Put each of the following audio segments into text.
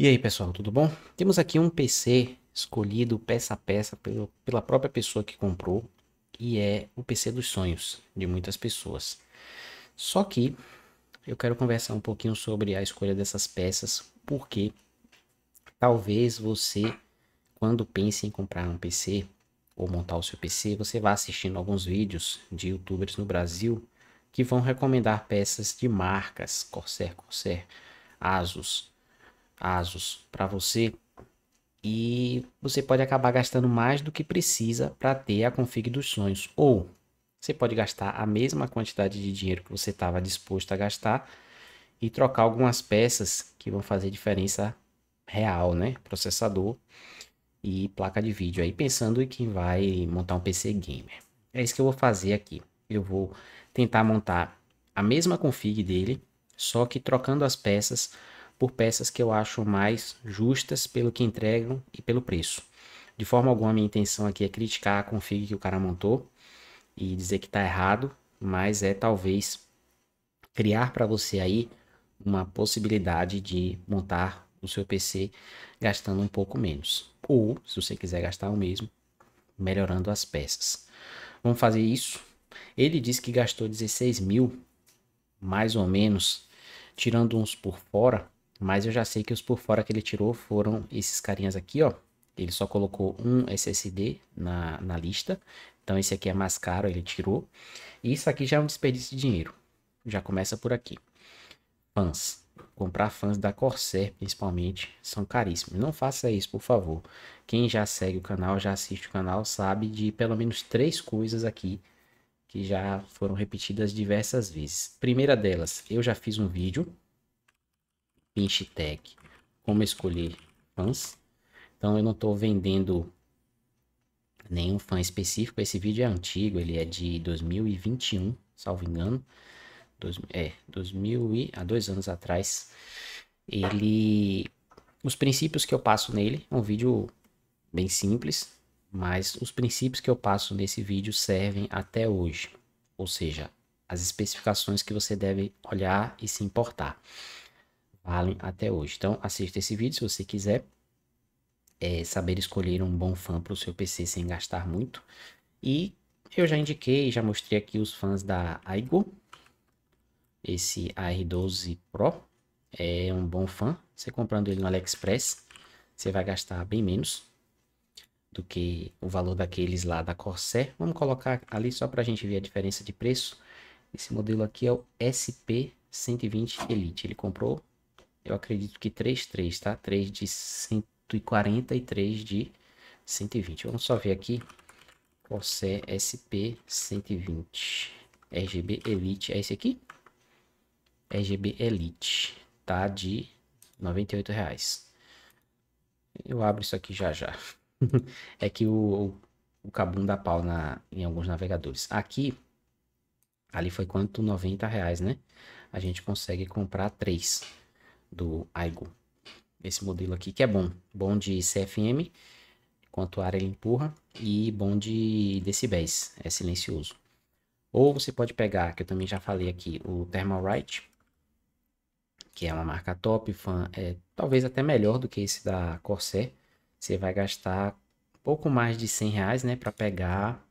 E aí, pessoal, tudo bom? Temos aqui um PC escolhido peça a peça pelo, pela própria pessoa que comprou e é o PC dos sonhos de muitas pessoas. Só que eu quero conversar um pouquinho sobre a escolha dessas peças, porque talvez você, quando pense em comprar um PC ou montar o seu PC, você vá assistindo alguns vídeos de youtubers no Brasil que vão recomendar peças de marcas, Corsair, Corsair, Asus, ASUS para você e você pode acabar gastando mais do que precisa para ter a config dos sonhos. Ou você pode gastar a mesma quantidade de dinheiro que você estava disposto a gastar e trocar algumas peças que vão fazer diferença real, né? Processador e placa de vídeo aí, pensando em quem vai montar um PC gamer. É isso que eu vou fazer aqui. Eu vou tentar montar a mesma config dele, só que trocando as peças por peças que eu acho mais justas pelo que entregam e pelo preço. De forma alguma, minha intenção aqui é criticar a config que o cara montou e dizer que está errado, mas é talvez criar para você aí uma possibilidade de montar o seu PC gastando um pouco menos. Ou, se você quiser gastar o mesmo, melhorando as peças. Vamos fazer isso? Ele disse que gastou 16 mil, mais ou menos, tirando uns por fora, mas eu já sei que os por fora que ele tirou foram esses carinhas aqui, ó. Ele só colocou um SSD na, na lista. Então esse aqui é mais caro, ele tirou. E isso aqui já é um desperdício de dinheiro. Já começa por aqui. Fãs. Comprar fãs da Corsair, principalmente, são caríssimos. Não faça isso, por favor. Quem já segue o canal, já assiste o canal, sabe de pelo menos três coisas aqui que já foram repetidas diversas vezes. Primeira delas, eu já fiz um vídeo pinch tag, como escolher fãs. Então eu não estou vendendo nenhum fã específico. Esse vídeo é antigo, ele é de 2021, salvo engano. Dois, é, 2000 e, há dois anos atrás. Ele. Os princípios que eu passo nele é um vídeo bem simples, mas os princípios que eu passo nesse vídeo servem até hoje. Ou seja, as especificações que você deve olhar e se importar valem até hoje. Então, assista esse vídeo se você quiser é, saber escolher um bom fã para o seu PC sem gastar muito. E eu já indiquei, já mostrei aqui os fãs da Aigo, esse AR12 Pro é um bom fã. Você comprando ele no AliExpress, você vai gastar bem menos do que o valor daqueles lá da Corsair. Vamos colocar ali só para a gente ver a diferença de preço. Esse modelo aqui é o SP120 Elite. Ele comprou eu acredito que 3,3, tá? 3 de 143 de 120. Vamos só ver aqui. Corsair SP 120. RGB Elite. É esse aqui? RGB Elite. Tá de 98 reais. Eu abro isso aqui já já. é que o, o, o cabum dá pau na, em alguns navegadores. Aqui, ali foi quanto? 90 reais, né? A gente consegue comprar 3 do Aigo. Esse modelo aqui que é bom. Bom de CFM, quanto ar ele empurra, e bom de decibéis, é silencioso. Ou você pode pegar, que eu também já falei aqui, o Thermalright, que é uma marca top, fã, é, talvez até melhor do que esse da Corsair. Você vai gastar pouco mais de 100 reais, né, para pegar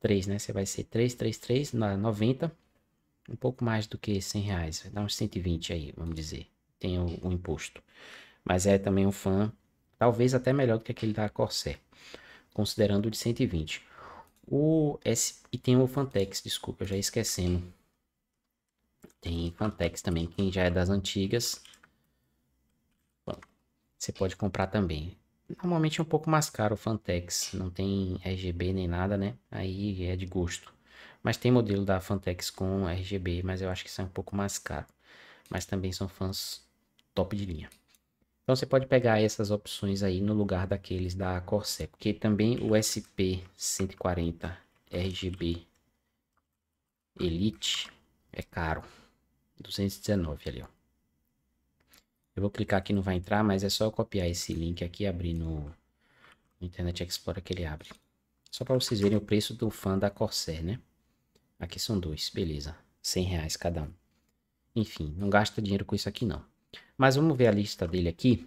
3, né? Você vai ser 333 na 90 um pouco mais do que 100 reais, vai dar uns 120 aí, vamos dizer. Tem o, o imposto. Mas é também um fã, talvez até melhor do que aquele da Corsair, considerando o de 120. O S, e tem o Fantex, desculpa, eu já esquecendo. Tem Fantex também, quem já é das antigas. Bom, você pode comprar também. Normalmente é um pouco mais caro o Fantex, não tem RGB nem nada, né? Aí é de gosto. Mas tem modelo da Fantex com RGB, mas eu acho que isso é um pouco mais caro. Mas também são fãs top de linha. Então você pode pegar essas opções aí no lugar daqueles da Corsair, porque também o SP140 RGB Elite é caro. 219 ali, ó. Eu vou clicar aqui, não vai entrar, mas é só copiar esse link aqui e abrir no Internet Explorer que ele abre. Só para vocês verem o preço do fã da Corsair, né? Aqui são dois, beleza. 100 reais cada um. Enfim, não gasta dinheiro com isso aqui não. Mas vamos ver a lista dele aqui.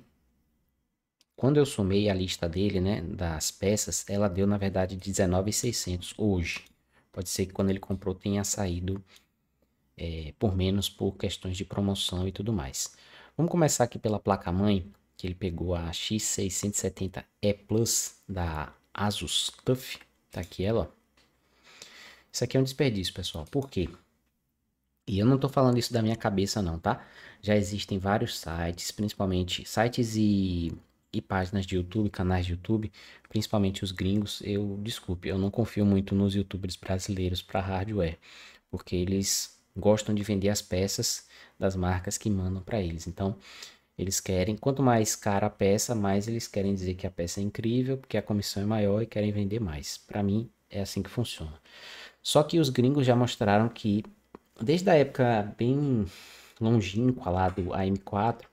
Quando eu somei a lista dele, né, das peças, ela deu na verdade 19,600 hoje. Pode ser que quando ele comprou tenha saído é, por menos por questões de promoção e tudo mais. Vamos começar aqui pela placa mãe, que ele pegou a X670E Plus da Asus TUF. Tá aqui ela, ó. Isso aqui é um desperdício, pessoal. Por quê? E eu não estou falando isso da minha cabeça, não, tá? Já existem vários sites, principalmente sites e, e páginas de YouTube, canais de YouTube, principalmente os gringos. Eu, desculpe, eu não confio muito nos youtubers brasileiros para hardware, porque eles gostam de vender as peças das marcas que mandam para eles. Então, eles querem, quanto mais cara a peça, mais eles querem dizer que a peça é incrível, porque a comissão é maior e querem vender mais. Para mim, é assim que funciona. Só que os gringos já mostraram que, desde a época bem longínqua lá do AM4,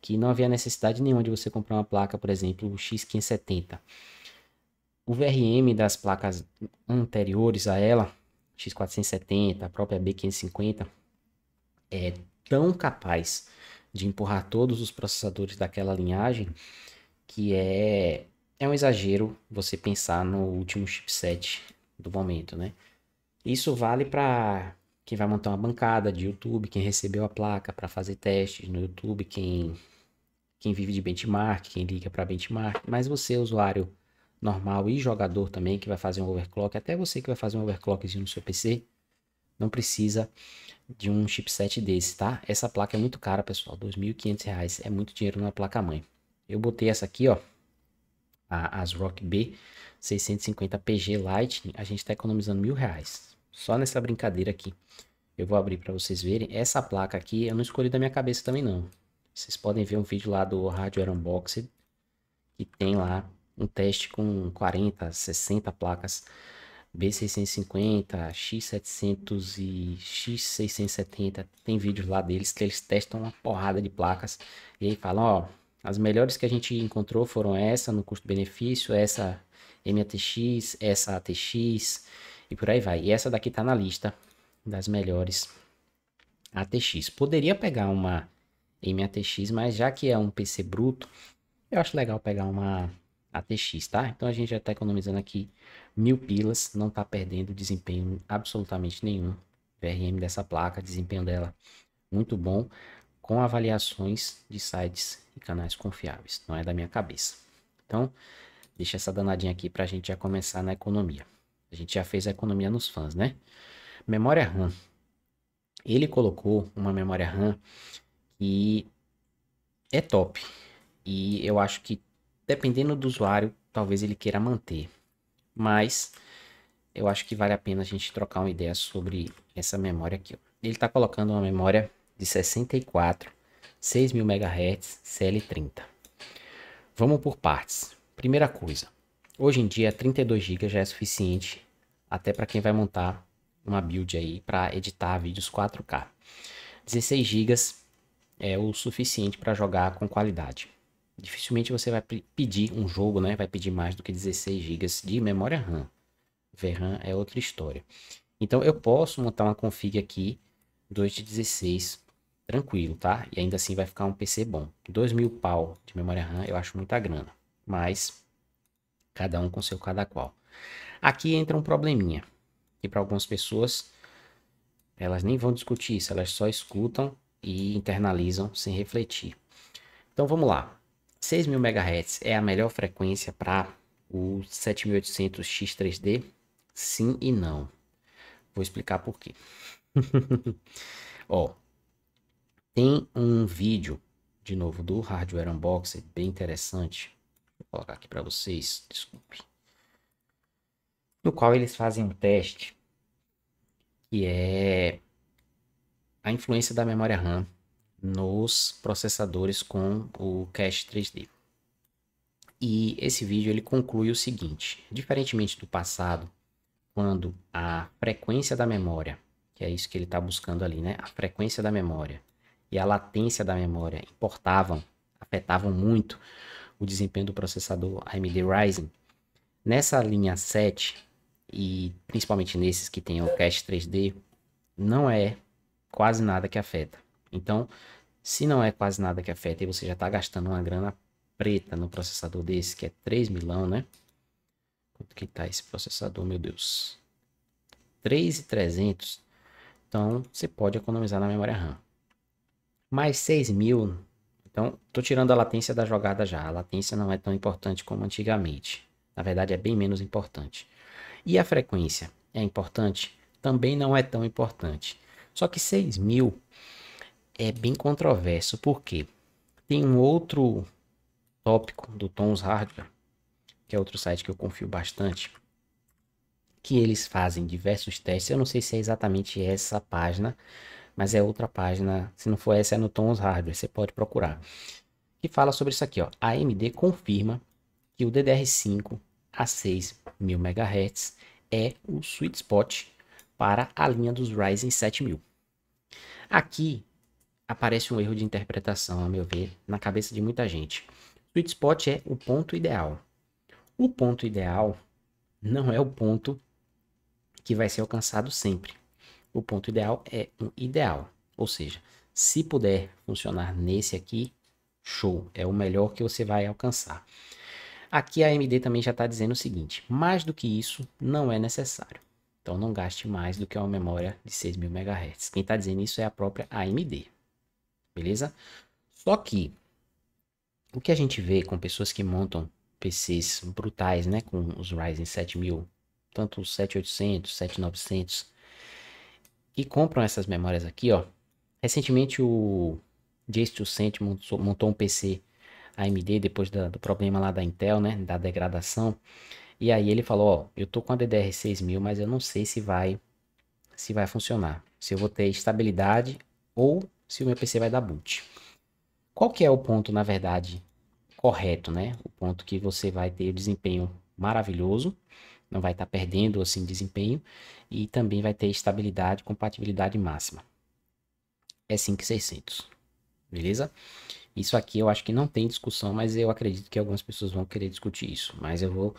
que não havia necessidade nenhuma de você comprar uma placa, por exemplo, o X570. O VRM das placas anteriores a ela, X470, a própria B550, é tão capaz de empurrar todos os processadores daquela linhagem que é, é um exagero você pensar no último chipset do momento, né? Isso vale para quem vai montar uma bancada de YouTube, quem recebeu a placa para fazer testes no YouTube, quem, quem vive de benchmark, quem liga para benchmark, mas você, usuário normal e jogador também, que vai fazer um overclock, até você que vai fazer um overclockzinho no seu PC, não precisa de um chipset desse, tá? Essa placa é muito cara, pessoal, R$ 2.500, é muito dinheiro numa placa-mãe. Eu botei essa aqui, ó, a ASRock B 650 PG Lightning, a gente está economizando mil reais. Só nessa brincadeira aqui. Eu vou abrir para vocês verem. Essa placa aqui eu não escolhi da minha cabeça também não. Vocês podem ver um vídeo lá do Hardware Unboxed. Que tem lá um teste com 40, 60 placas. B650, X700 e X670. Tem vídeos lá deles que eles testam uma porrada de placas. E aí falam, ó, as melhores que a gente encontrou foram essa no custo-benefício, essa MATX, essa ATX e por aí vai. E essa daqui tá na lista das melhores ATX. Poderia pegar uma MATX, mas já que é um PC bruto, eu acho legal pegar uma ATX, tá? Então a gente já tá economizando aqui mil pilas, não tá perdendo desempenho absolutamente nenhum. VRM dessa placa, desempenho dela muito bom, com avaliações de sites e canais confiáveis, não é da minha cabeça. Então, deixa essa danadinha aqui para a gente já começar na economia. A gente já fez a economia nos fãs, né? Memória RAM. Ele colocou uma memória RAM que é top. E eu acho que, dependendo do usuário, talvez ele queira manter. Mas eu acho que vale a pena a gente trocar uma ideia sobre essa memória aqui. Ele está colocando uma memória de 64, 6000 MHz, CL30. Vamos por partes. Primeira coisa, Hoje em dia, 32 GB já é suficiente, até para quem vai montar uma build aí para editar vídeos 4K. 16 GB é o suficiente para jogar com qualidade. Dificilmente você vai pedir um jogo, né? Vai pedir mais do que 16 GB de memória RAM. VRAM é outra história. Então eu posso montar uma config aqui 2 de 16 tranquilo, tá? E ainda assim vai ficar um PC bom. 2 mil pau de memória RAM eu acho muita grana, mas Cada um com seu cada qual. Aqui entra um probleminha. Que para algumas pessoas, elas nem vão discutir isso, elas só escutam e internalizam sem refletir. Então vamos lá. 6.000 MHz é a melhor frequência para o 7800X3D? Sim e não. Vou explicar por quê. Ó, tem um vídeo, de novo, do Hardware unboxer bem interessante, Vou colocar aqui para vocês, desculpe. No qual eles fazem um teste que é a influência da memória RAM nos processadores com o cache 3D. E esse vídeo ele conclui o seguinte: diferentemente do passado, quando a frequência da memória, que é isso que ele está buscando ali, né? A frequência da memória e a latência da memória importavam, afetavam muito o desempenho do processador AMD Ryzen. Nessa linha 7, e principalmente nesses que tem o cache 3D, não é quase nada que afeta. Então, se não é quase nada que afeta e você já está gastando uma grana preta no processador desse, que é 3 milão, né? Quanto que tá esse processador, meu Deus? 3,300. Então, você pode economizar na memória RAM. Mais 6 mil então, estou tirando a latência da jogada já. A latência não é tão importante como antigamente. Na verdade, é bem menos importante. E a frequência é importante? Também não é tão importante. Só que 6 mil é bem controverso, porque tem um outro tópico do Tons Hardware, que é outro site que eu confio bastante, que eles fazem diversos testes. Eu não sei se é exatamente essa página, mas é outra página. Se não for essa, é no Tons Hardware. Você pode procurar. Que fala sobre isso aqui, ó. A AMD confirma que o DDR5 a 6.000 MHz é o sweet spot para a linha dos Ryzen 7000. Aqui aparece um erro de interpretação, a meu ver, na cabeça de muita gente. Sweet spot é o ponto ideal. O ponto ideal não é o ponto que vai ser alcançado sempre o ponto ideal é um ideal. Ou seja, se puder funcionar nesse aqui, show, é o melhor que você vai alcançar. Aqui a AMD também já está dizendo o seguinte: mais do que isso não é necessário. Então não gaste mais do que uma memória de 6.000 MHz. Quem está dizendo isso é a própria AMD. Beleza? Só que o que a gente vê com pessoas que montam PCs brutais, né, com os Ryzen 7000, tanto os 7800, 7900, que compram essas memórias aqui, ó. Recentemente o Jace Toussaint montou um PC AMD depois da, do problema lá da Intel, né, da degradação. E aí ele falou, ó, eu tô com a DDR6000, mas eu não sei se vai se vai funcionar, se eu vou ter estabilidade ou se o meu PC vai dar boot. Qual que é o ponto, na verdade, correto, né? O ponto que você vai ter desempenho maravilhoso não vai estar tá perdendo assim desempenho e também vai ter estabilidade, compatibilidade máxima. É 5600. Beleza? Isso aqui eu acho que não tem discussão, mas eu acredito que algumas pessoas vão querer discutir isso, mas eu vou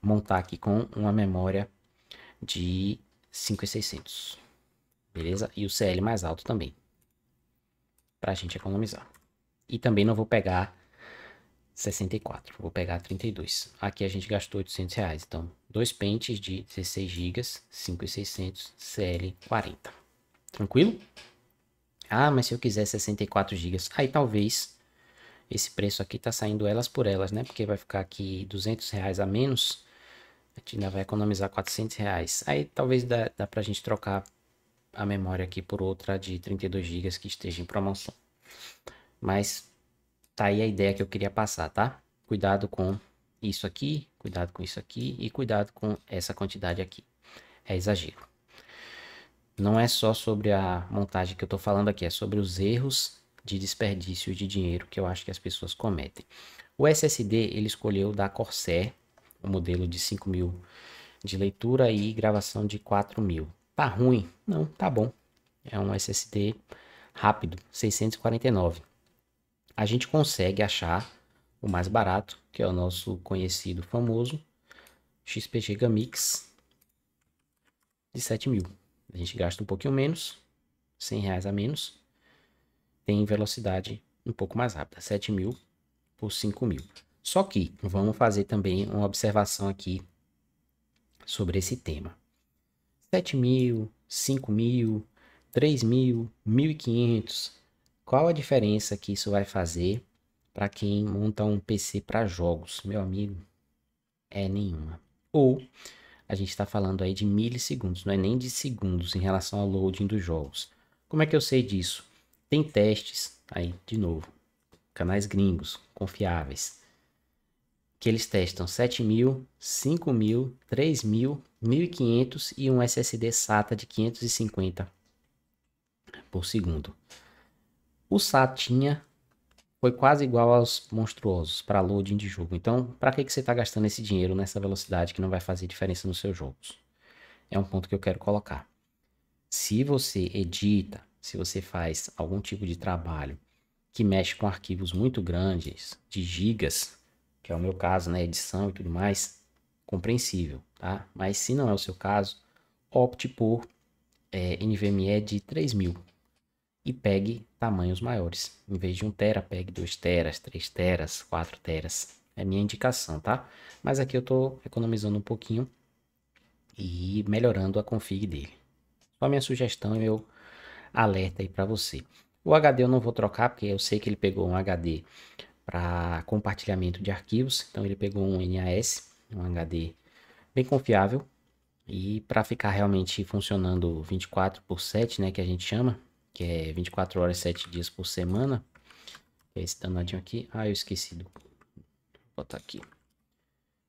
montar aqui com uma memória de 5600. Beleza? E o CL mais alto também. para a gente economizar. E também não vou pegar 64, vou pegar 32. Aqui a gente gastou 800 reais, então dois pentes de 16 GB, 5600 CL40. Tranquilo? Ah, mas se eu quiser 64 GB, aí talvez esse preço aqui tá saindo elas por elas, né? Porque vai ficar aqui 200 reais a menos, a gente ainda vai economizar 400 reais. Aí talvez dá, dá pra gente trocar a memória aqui por outra de 32 GB que esteja em promoção. Mas tá aí a ideia que eu queria passar, tá? Cuidado com isso aqui, Cuidado com isso aqui e cuidado com essa quantidade aqui. É exagero. Não é só sobre a montagem que eu estou falando aqui, é sobre os erros de desperdício de dinheiro que eu acho que as pessoas cometem. O SSD ele escolheu da Corsair, o um modelo de 5 mil de leitura e gravação de 4 mil. Tá ruim? Não, tá bom. É um SSD rápido, 649. A gente consegue achar o mais barato, que é o nosso conhecido famoso XPG Gamix de 7 mil. A gente gasta um pouquinho menos, 100 reais a menos, tem velocidade um pouco mais rápida, 7 mil por 5 mil. Só que vamos fazer também uma observação aqui sobre esse tema. 7 mil, 5 mil, 3 mil, 1.500, qual a diferença que isso vai fazer para quem monta um PC para jogos, meu amigo, é nenhuma. Ou a gente está falando aí de milissegundos, não é nem de segundos em relação ao loading dos jogos. Como é que eu sei disso? Tem testes aí de novo, canais gringos, confiáveis, que eles testam 7000, 5000, 3000, 1500 e um SSD SATA de 550 por segundo. O SATA tinha foi quase igual aos monstruosos para loading de jogo. Então, para que, que você está gastando esse dinheiro nessa velocidade que não vai fazer diferença nos seus jogos? É um ponto que eu quero colocar. Se você edita, se você faz algum tipo de trabalho que mexe com arquivos muito grandes, de gigas, que é o meu caso, né, edição e tudo mais, compreensível, tá? Mas se não é o seu caso, opte por é, eh, NVMe de 3000 e pegue tamanhos maiores. Em vez de 1 tera, pegue 2 teras, 3 teras, 4 teras. É minha indicação, tá? Mas aqui eu estou economizando um pouquinho e melhorando a config dele. Só minha sugestão e meu alerta aí para você. O HD eu não vou trocar, porque eu sei que ele pegou um HD para compartilhamento de arquivos. Então ele pegou um NAS, um HD bem confiável. E para ficar realmente funcionando 24 por 7, né, que a gente chama, que é 24 horas, 7 dias por semana. É esse danadinho aqui. Ah, eu esqueci do... Vou botar aqui.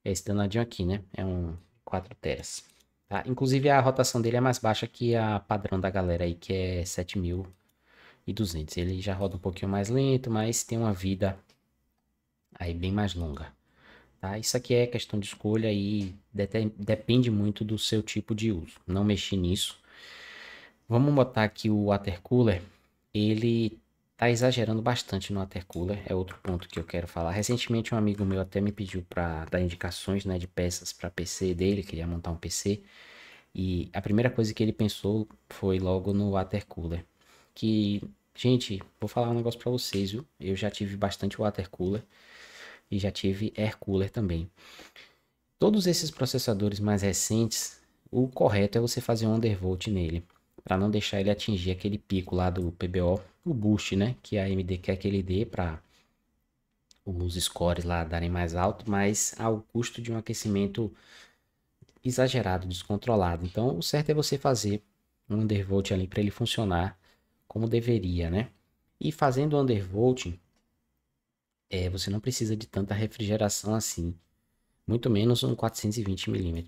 É esse danadinho aqui, né? É um 4 teras. Tá? Inclusive a rotação dele é mais baixa que a padrão da galera aí, que é 7200. Ele já roda um pouquinho mais lento, mas tem uma vida aí bem mais longa. Tá? Isso aqui é questão de escolha e depende muito do seu tipo de uso. Não mexi nisso. Vamos botar aqui o water cooler. Ele tá exagerando bastante no water cooler. É outro ponto que eu quero falar. Recentemente um amigo meu até me pediu para dar indicações, né, de peças para PC dele, queria montar um PC. E a primeira coisa que ele pensou foi logo no water cooler. que gente, vou falar um negócio para vocês, viu? Eu já tive bastante water cooler e já tive air cooler também. Todos esses processadores mais recentes, o correto é você fazer um undervolt nele para não deixar ele atingir aquele pico lá do PBO, o boost, né? Que a AMD quer que ele dê para os scores lá darem mais alto, mas ao custo de um aquecimento exagerado, descontrolado. Então, o certo é você fazer um undervolt ali para ele funcionar como deveria, né? E fazendo undervolting, é, você não precisa de tanta refrigeração assim, muito menos um 420 mm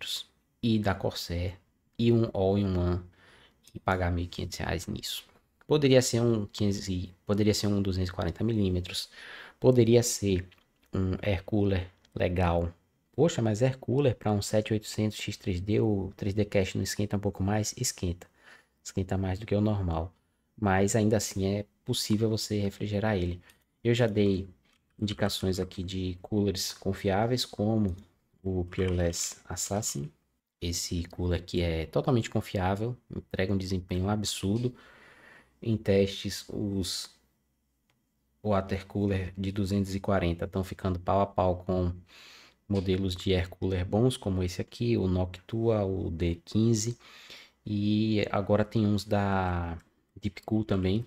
e da Corsair e um all-in-one e pagar R$ 1.500 nisso. Poderia ser um 15, poderia ser um 240 milímetros, poderia ser um air cooler legal. Poxa, mas air cooler para um 7800 X3D ou 3D Cache não esquenta um pouco mais? Esquenta. Esquenta mais do que o normal. Mas ainda assim é possível você refrigerar ele. Eu já dei indicações aqui de coolers confiáveis como o Peerless Assassin, esse cooler aqui é totalmente confiável, entrega um desempenho absurdo. Em testes, os water cooler de 240 estão ficando pau a pau com modelos de air cooler bons, como esse aqui, o Noctua, o D15. E agora tem uns da Deepcool também.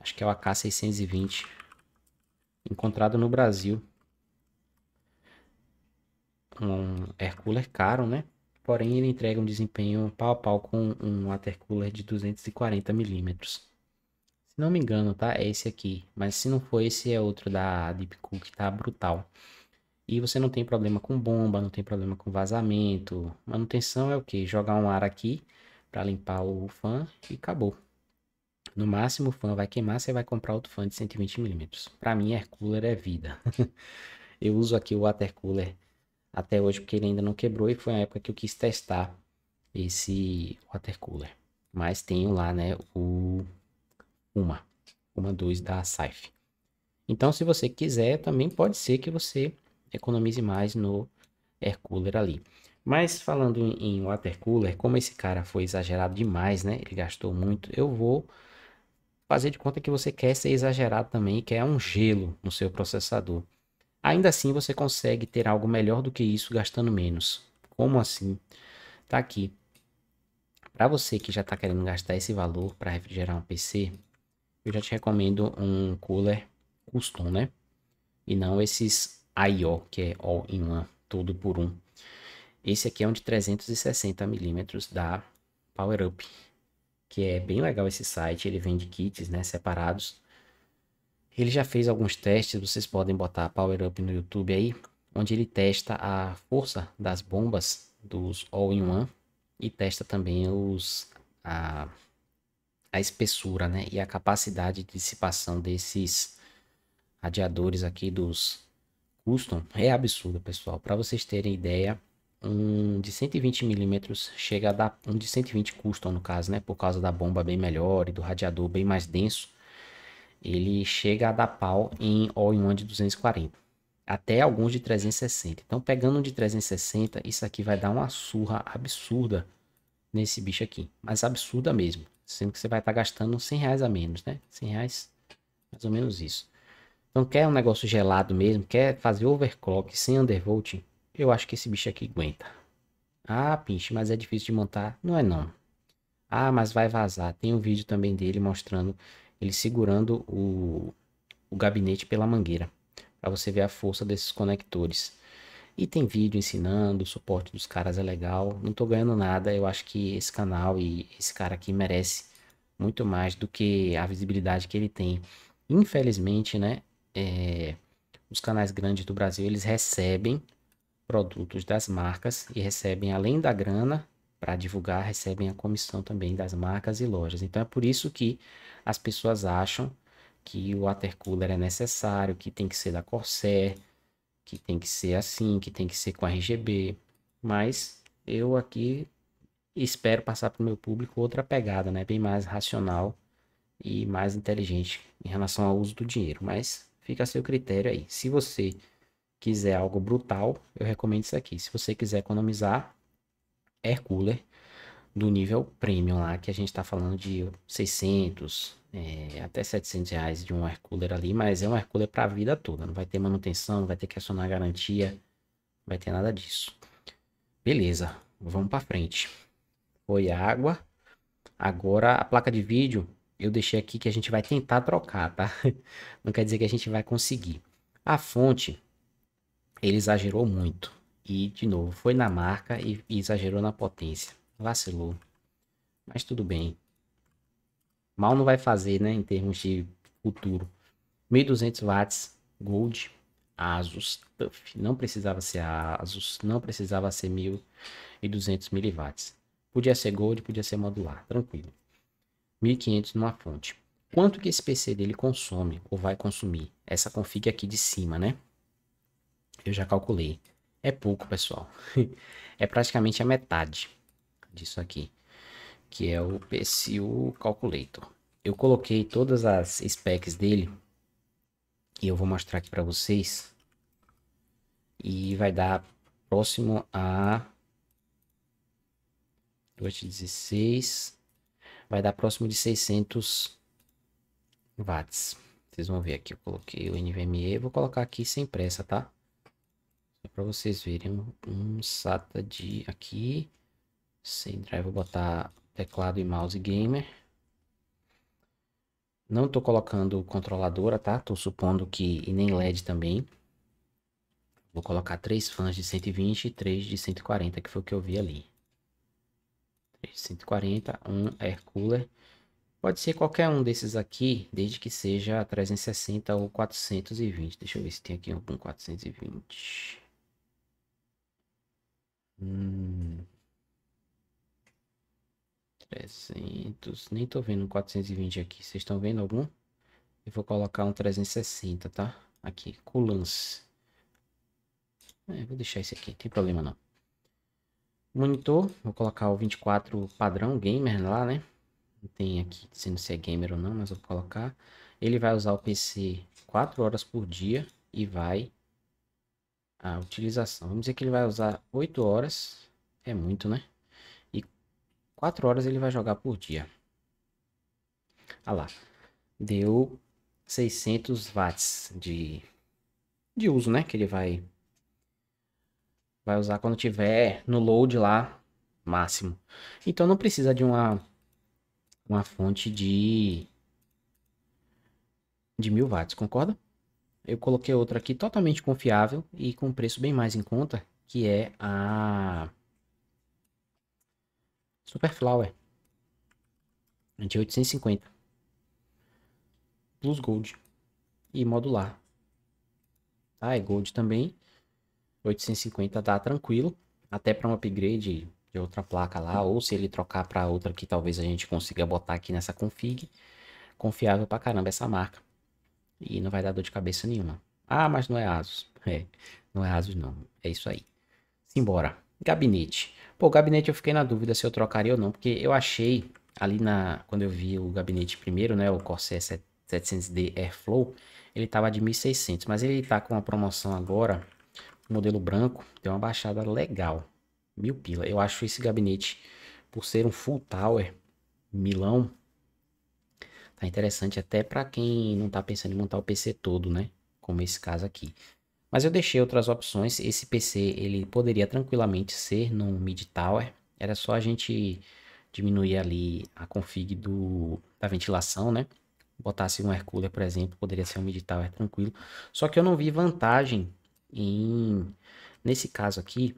Acho que é o AK620, encontrado no Brasil um air cooler caro, né? porém ele entrega um desempenho pau a pau com um watercooler de 240mm. Se não me engano, tá? É esse aqui, mas se não for esse é outro da Deepcool que tá brutal. E você não tem problema com bomba, não tem problema com vazamento. Manutenção é o que? Jogar um ar aqui para limpar o fã e acabou. No máximo o fã vai queimar, você vai comprar outro fã de 120mm. Para mim, air cooler é vida. Eu uso aqui o water cooler até hoje, porque ele ainda não quebrou e foi a época que eu quis testar esse water cooler. Mas tenho lá, né, o uma, uma 2 da Saif. Então, se você quiser, também pode ser que você economize mais no air cooler ali. Mas falando em water cooler, como esse cara foi exagerado demais, né? Ele gastou muito. Eu vou fazer de conta que você quer ser exagerado também, quer é um gelo no seu processador. Ainda assim, você consegue ter algo melhor do que isso gastando menos. Como assim? Tá aqui. Para você que já está querendo gastar esse valor para refrigerar um PC, eu já te recomendo um cooler custom, né? E não esses IO, que é all in one, tudo por um. Esse aqui é um de 360 milímetros da Power Up, que é bem legal esse site, ele vende kits, né, separados ele já fez alguns testes, vocês podem botar Power Up no YouTube aí, onde ele testa a força das bombas dos All-in-One e testa também os, a, a espessura né, e a capacidade de dissipação desses radiadores aqui dos custom. É absurdo, pessoal. Para vocês terem ideia, um de 120 milímetros chega a dar um de 120 custom no caso, né? Por causa da bomba bem melhor e do radiador bem mais denso, ele chega a dar pau em all-in-one de 240. Até alguns de 360. Então, pegando um de 360, isso aqui vai dar uma surra absurda nesse bicho aqui. Mas absurda mesmo. Sendo que você vai estar tá gastando 100 reais a menos, né? 100 reais, mais ou menos isso. Então, quer um negócio gelado mesmo? Quer fazer overclock sem undervolting? Eu acho que esse bicho aqui aguenta. Ah, pinche, mas é difícil de montar. Não é não. Ah, mas vai vazar. Tem um vídeo também dele mostrando ele segurando o, o gabinete pela mangueira, para você ver a força desses conectores. E tem vídeo ensinando, o suporte dos caras é legal. Não estou ganhando nada, eu acho que esse canal e esse cara aqui merece muito mais do que a visibilidade que ele tem. Infelizmente, né, é, os canais grandes do Brasil, eles recebem produtos das marcas e recebem além da grana para divulgar recebem a comissão também das marcas e lojas. Então é por isso que as pessoas acham que o watercooler é necessário, que tem que ser da Corsair, que tem que ser assim, que tem que ser com RGB. Mas eu aqui espero passar para o meu público outra pegada, né? Bem mais racional e mais inteligente em relação ao uso do dinheiro. Mas fica a seu critério aí. Se você quiser algo brutal, eu recomendo isso aqui. Se você quiser economizar, air cooler do nível premium lá, que a gente está falando de 600 é, até 700 reais de um air cooler ali, mas é um air cooler para a vida toda, não vai ter manutenção, não vai ter que acionar garantia, não vai ter nada disso. Beleza, vamos para frente. Foi a água. Agora a placa de vídeo eu deixei aqui que a gente vai tentar trocar, tá? Não quer dizer que a gente vai conseguir. A fonte ele exagerou muito. E, de novo, foi na marca e, exagerou na potência. Vacilou. Mas tudo bem. Mal não vai fazer, né? Em termos de futuro. 1200 watts, Gold, Asus Tough. Não precisava ser Asus, não precisava ser 1200 miliwatts. Podia ser Gold, podia ser modular, tranquilo. 1500 numa fonte. Quanto que esse PC dele consome ou vai consumir? Essa config aqui de cima, né? Eu já calculei. É pouco, pessoal. é praticamente a metade disso aqui, que é o PSU Calculator. Eu coloquei todas as specs dele e eu vou mostrar aqui para vocês. E vai dar próximo a 216, vai dar próximo de 600 watts. Vocês vão ver aqui, eu coloquei o NVMe, vou colocar aqui sem pressa, tá? Só é para vocês verem um, SATA de aqui. Sem drive, vou botar teclado e mouse gamer. Não estou colocando controladora, tá? Estou supondo que... e nem LED também. Vou colocar três fãs de 120 e três de 140, que foi o que eu vi ali. 3 de 140, um air cooler. Pode ser qualquer um desses aqui, desde que seja 360 ou 420. Deixa eu ver se tem aqui algum 420. 300. Hum. Nem tô vendo um 420 aqui. Vocês estão vendo algum? Eu vou colocar um 360, tá? Aqui, Culance. É, vou deixar esse aqui, não tem problema não. Monitor, vou colocar o 24 padrão gamer lá, né? Não tem aqui dizendo se é gamer ou não, mas vou colocar. Ele vai usar o PC 4 horas por dia e vai a utilização. Vamos dizer que ele vai usar 8 horas, é muito, né? E 4 horas ele vai jogar por dia. Olha lá, deu 600 watts de, de uso, né? Que ele vai, vai usar quando tiver no load lá máximo. Então não precisa de uma, uma fonte de, de 1000 watts, concorda? eu coloquei outra aqui totalmente confiável e com preço bem mais em conta, que é a Superflower é de 850 Plus Gold e modular. Tá, é Gold também. 850 dá tá tranquilo, até para um upgrade de outra placa lá, ou se ele trocar para outra que talvez a gente consiga botar aqui nessa config. Confiável pra caramba essa marca. E não vai dar dor de cabeça nenhuma. Ah, mas não é ASUS. É, não é ASUS não. É isso aí. Simbora. Gabinete. Pô, gabinete eu fiquei na dúvida se eu trocaria ou não, porque eu achei ali na quando eu vi o gabinete primeiro, né, o Corsair 700D Airflow, ele tava de 1600, mas ele tá com uma promoção agora, modelo branco, deu uma baixada legal. Mil pila. Eu acho esse gabinete por ser um full tower Milão, Tá interessante até para quem não tá pensando em montar o PC todo, né? Como esse caso aqui. Mas eu deixei outras opções. Esse PC ele poderia tranquilamente ser no mid tower. Era só a gente diminuir ali a config do, da ventilação, né? Botasse um air cooler, por exemplo, poderia ser um mid tower tranquilo. Só que eu não vi vantagem em nesse caso aqui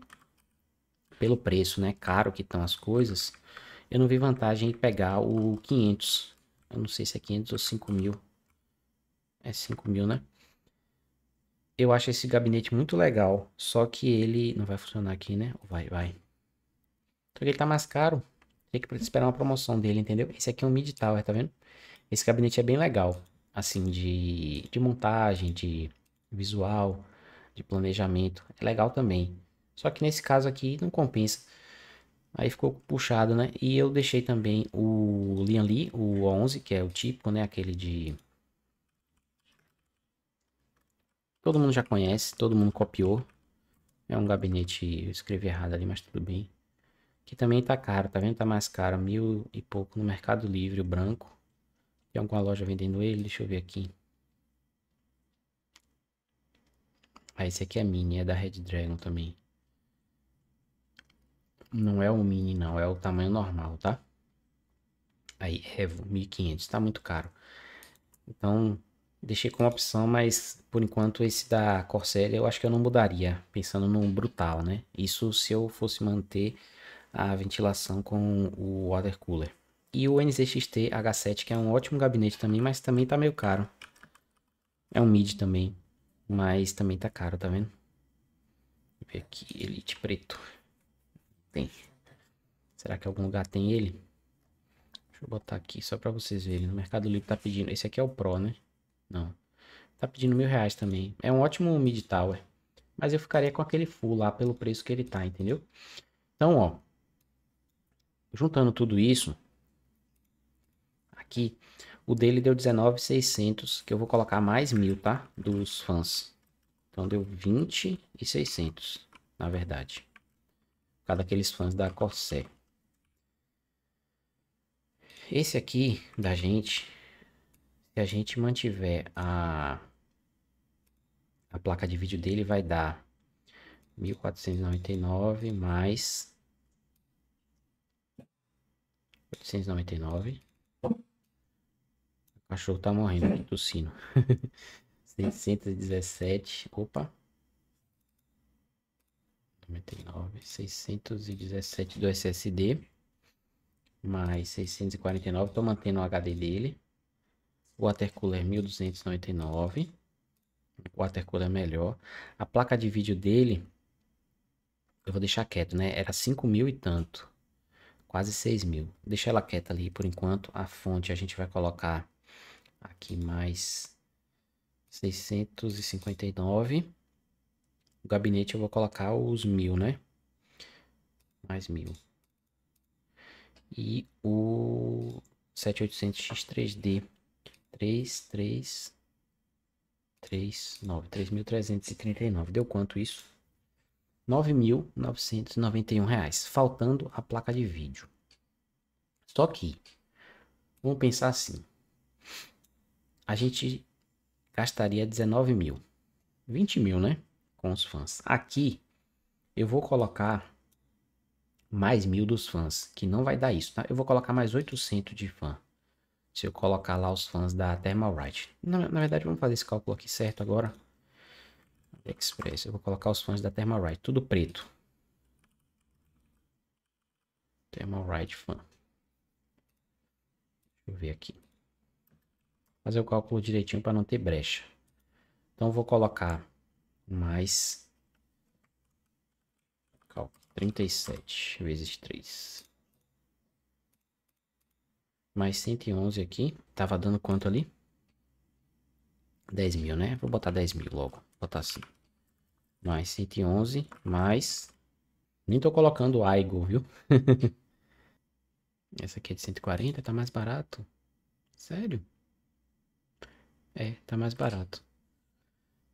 pelo preço, né, caro que estão as coisas. Eu não vi vantagem em pegar o 500, eu não sei se é 500 ou 5 mil. É 5 mil, né? Eu acho esse gabinete muito legal. Só que ele não vai funcionar aqui, né? Vai, vai. Então ele tá mais caro. Tem que esperar uma promoção dele, entendeu? Esse aqui é um mid tower, tá vendo? Esse gabinete é bem legal. Assim, de, de montagem, de visual, de planejamento. É legal também. Só que nesse caso aqui não compensa. Aí ficou puxado, né? E eu deixei também o Lian Li, o 11, que é o típico, né? Aquele de... Todo mundo já conhece, todo mundo copiou. É um gabinete, eu escrevi errado ali, mas tudo bem. Que também tá caro, tá vendo? Tá mais caro, mil e pouco no Mercado Livre, o branco. Tem alguma loja vendendo ele? Deixa eu ver aqui. Ah, esse aqui é mini, é da Red Dragon também. Não é o mini, não. É o tamanho normal, tá? Aí, é, Evo, 1500. Tá muito caro. Então, deixei como opção, mas por enquanto esse da Corsair eu acho que eu não mudaria. Pensando no Brutal, né? Isso se eu fosse manter a ventilação com o water cooler. E o NZXT H7, que é um ótimo gabinete também, mas também tá meio caro. É um mid também, mas também tá caro, tá vendo? Vou ver aqui, Elite Preto tem. Será que algum lugar tem ele? Deixa eu botar aqui só pra vocês verem. No Mercado Livre tá pedindo. Esse aqui é o Pro, né? Não. Tá pedindo mil reais também. É um ótimo mid tower. Mas eu ficaria com aquele full lá pelo preço que ele tá, entendeu? Então, ó. Juntando tudo isso. Aqui. O dele deu 19,600. Que eu vou colocar mais mil, tá? Dos fãs. Então deu 20,600. Na verdade causa daqueles fãs da Corsair Esse aqui da gente, se a gente mantiver a, a placa de vídeo dele, vai dar 1499 mais 899. O cachorro tá morrendo aqui, sino. 617. Opa. 617 do SSD, mais 649, estou mantendo o HD dele. O watercooler 1299, o watercooler melhor. A placa de vídeo dele, eu vou deixar quieto, né? Era 5 mil e tanto, quase 6 mil. Deixa ela quieta ali por enquanto. A fonte a gente vai colocar aqui mais 659. O gabinete eu vou colocar os mil, né? Mais mil. E o 7800X3D. 3, 3, 3, 9, 3.339. Deu quanto isso? R$ 9.991, faltando a placa de vídeo. Só que, vamos pensar assim. A gente gastaria 19 mil. 20 mil, né? com os fãs. Aqui eu vou colocar mais mil dos fãs, que não vai dar isso, tá? Eu vou colocar mais 800 de fã. Se eu colocar lá os fãs da Thermal Right. Na, na verdade, vamos fazer esse cálculo aqui certo agora. Express, eu vou colocar os fãs da Thermal Right, tudo preto. Thermal Right fã. Deixa eu ver aqui. Fazer o cálculo direitinho para não ter brecha. Então, vou colocar mais 37 vezes 3. Mais 111 aqui. Tava dando quanto ali? 10 mil, né? Vou botar 10 mil logo. Vou botar assim. Mais 111, mais... Nem tô colocando Aigo, viu? Essa aqui é de 140, tá mais barato. Sério? É, tá mais barato.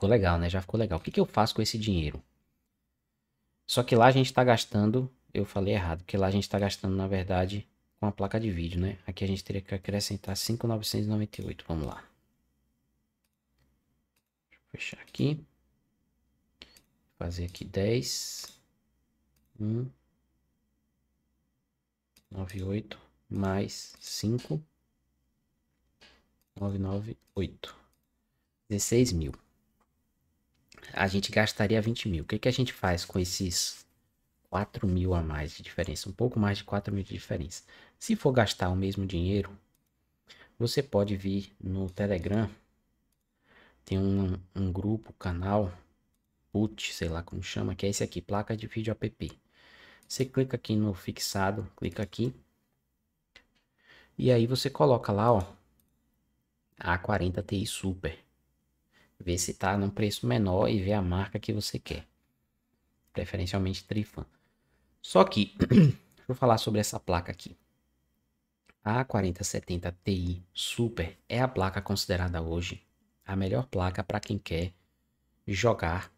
Ficou legal, né? Já ficou legal. O que, que eu faço com esse dinheiro? Só que lá a gente está gastando, eu falei errado, porque lá a gente está gastando, na verdade, com a placa de vídeo, né? Aqui a gente teria que acrescentar 5,998. Vamos lá. Deixa eu fechar aqui. Fazer aqui 10. 1. 98 mais 5. 998. 16 mil a gente gastaria 20 mil. O que, que a gente faz com esses 4 mil a mais de diferença? Um pouco mais de 4 mil de diferença. Se for gastar o mesmo dinheiro, você pode vir no Telegram. Tem um, um grupo, canal, put, sei lá como chama, que é esse aqui, placa de vídeo app. Você clica aqui no fixado, clica aqui. E aí você coloca lá, ó, A40 Ti Super ver se está num preço menor e ver a marca que você quer. Preferencialmente Trifan. Só que, deixa eu falar sobre essa placa aqui. A 4070 Ti Super é a placa considerada hoje a melhor placa para quem quer jogar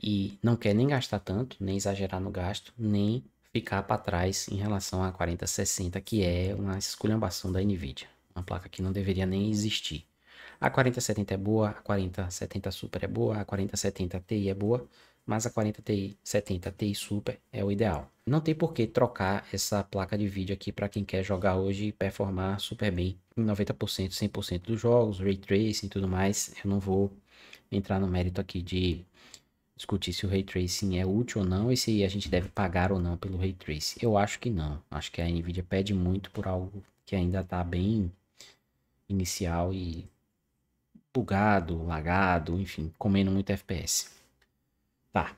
e não quer nem gastar tanto, nem exagerar no gasto, nem ficar para trás em relação à 4060, que é uma esculhambação da Nvidia. Uma placa que não deveria nem existir. A 4070 é boa, a 4070 Super é boa, a 4070 Ti é boa, mas a 4070 Ti Ti Super é o ideal. Não tem por que trocar essa placa de vídeo aqui para quem quer jogar hoje e performar super bem em 90%, 100% dos jogos, ray tracing e tudo mais. Eu não vou entrar no mérito aqui de discutir se o ray tracing é útil ou não e se a gente deve pagar ou não pelo ray tracing. Eu acho que não. Acho que a Nvidia pede muito por algo que ainda está bem inicial e bugado, lagado, enfim, comendo muito FPS. Tá.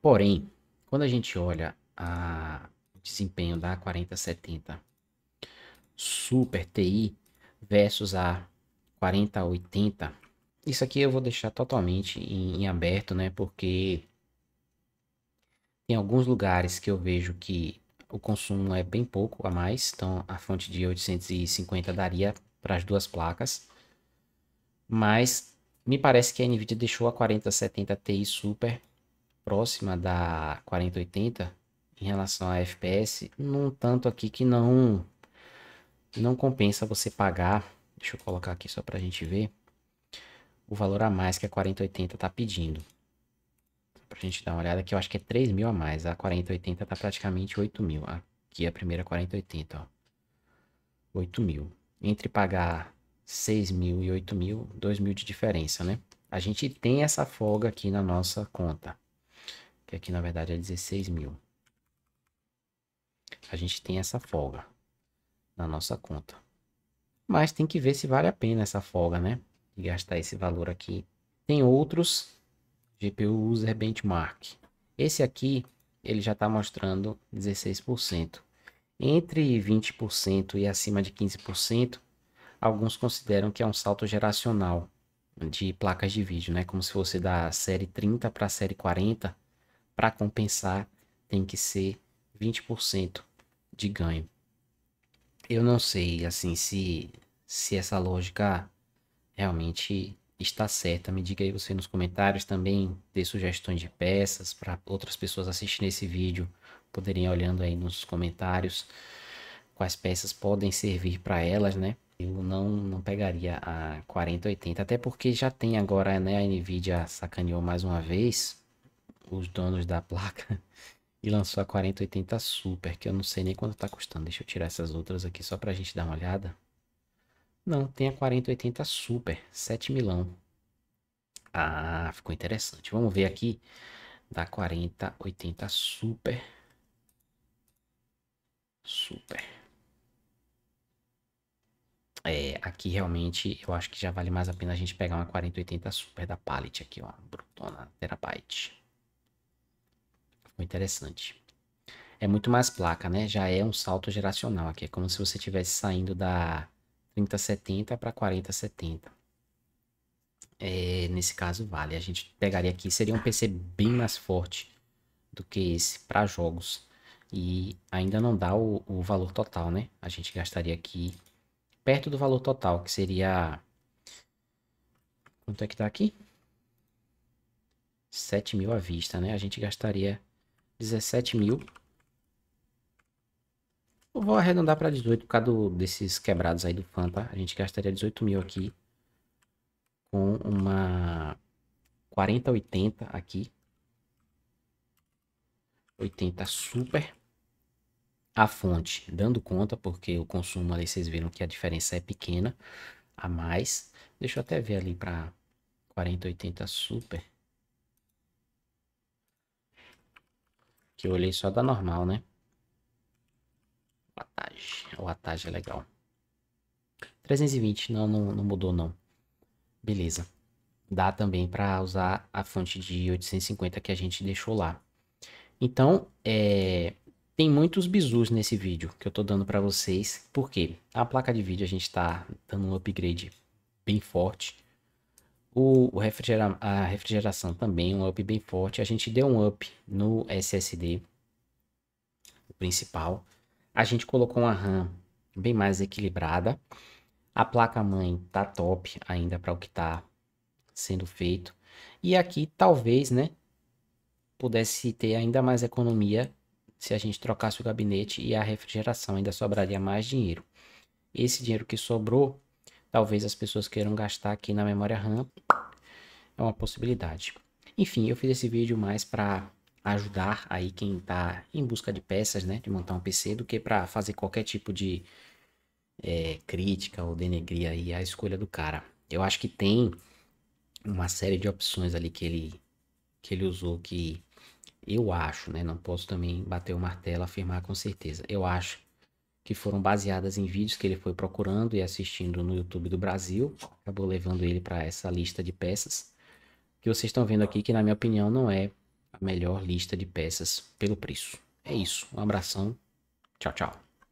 Porém, quando a gente olha a desempenho da 4070 Super TI versus a 4080, isso aqui eu vou deixar totalmente em, em aberto, né? Porque tem alguns lugares que eu vejo que o consumo é bem pouco a mais, então a fonte de 850 daria para as duas placas. Mas me parece que a Nvidia deixou a 4070 Ti Super próxima da 4080 em relação a FPS, num tanto aqui que não não compensa você pagar. Deixa eu colocar aqui só para a gente ver o valor a mais que a 4080 está pedindo. Para a gente dar uma olhada aqui, eu acho que é 3 mil a mais. A 4080 está praticamente 8 mil. Aqui a primeira 4080, ó. 8 mil. Entre pagar 6 mil e 8 mil, 2 mil de diferença, né? A gente tem essa folga aqui na nossa conta, que aqui na verdade é 16 mil. A gente tem essa folga na nossa conta. Mas tem que ver se vale a pena essa folga, né? E gastar esse valor aqui. Tem outros GPU User Benchmark. Esse aqui, ele já está mostrando 16%. Entre 20% e acima de 15%, Alguns consideram que é um salto geracional de placas de vídeo, né? Como se fosse da série 30 para a série 40, para compensar tem que ser 20% de ganho. Eu não sei assim se se essa lógica realmente está certa. Me diga aí você nos comentários também, dê sugestões de peças para outras pessoas assistirem esse vídeo, poderem olhando aí nos comentários quais peças podem servir para elas, né? Eu não, não pegaria a 4080, até porque já tem agora, né, a Nvidia sacaneou mais uma vez os donos da placa e lançou a 4080 Super, que eu não sei nem quanto tá custando. Deixa eu tirar essas outras aqui só pra gente dar uma olhada. Não, tem a 4080 Super, 7 milão. Ah, ficou interessante. Vamos ver aqui da 4080 Super. Super. É, aqui realmente eu acho que já vale mais a pena a gente pegar uma 4080 Super da palette aqui, ó. Brutona, terabyte. Ficou interessante. É muito mais placa, né? Já é um salto geracional aqui. É como se você estivesse saindo da 3070 para 4070. É, nesse caso, vale. A gente pegaria aqui, seria um PC bem mais forte do que esse para jogos. E ainda não dá o, o valor total, né? A gente gastaria aqui perto do valor total, que seria. Quanto é que tá aqui? 7 mil à vista, né? A gente gastaria 17 mil. vou arredondar para 18 por causa do, desses quebrados aí do Fanta. Tá? A gente gastaria 18 mil aqui com uma 4080 aqui. 80 super a fonte dando conta, porque o consumo ali vocês viram que a diferença é pequena a mais. Deixa eu até ver ali para 4080 Super. Que eu olhei só da normal, né? O Atage, o Atage é legal. 320, não, não, não mudou não. Beleza. Dá também para usar a fonte de 850 que a gente deixou lá. Então, é, tem muitos bizus nesse vídeo que eu tô dando para vocês, porque a placa de vídeo a gente tá dando um upgrade bem forte. O, o refrigera a refrigeração também, um up bem forte. A gente deu um up no SSD principal. A gente colocou uma RAM bem mais equilibrada. A placa-mãe tá top ainda para o que tá sendo feito. E aqui talvez, né, pudesse ter ainda mais economia se a gente trocasse o gabinete e a refrigeração, ainda sobraria mais dinheiro. Esse dinheiro que sobrou, talvez as pessoas queiram gastar aqui na memória RAM, é uma possibilidade. Enfim, eu fiz esse vídeo mais para ajudar aí quem está em busca de peças, né, de montar um PC, do que para fazer qualquer tipo de é, crítica ou denegrir aí a escolha do cara. Eu acho que tem uma série de opções ali que ele que ele usou que eu acho, né? Não posso também bater o martelo, afirmar com certeza. Eu acho que foram baseadas em vídeos que ele foi procurando e assistindo no YouTube do Brasil. Acabou levando ele para essa lista de peças que vocês estão vendo aqui, que na minha opinião não é a melhor lista de peças pelo preço. É isso. Um abração. Tchau, tchau.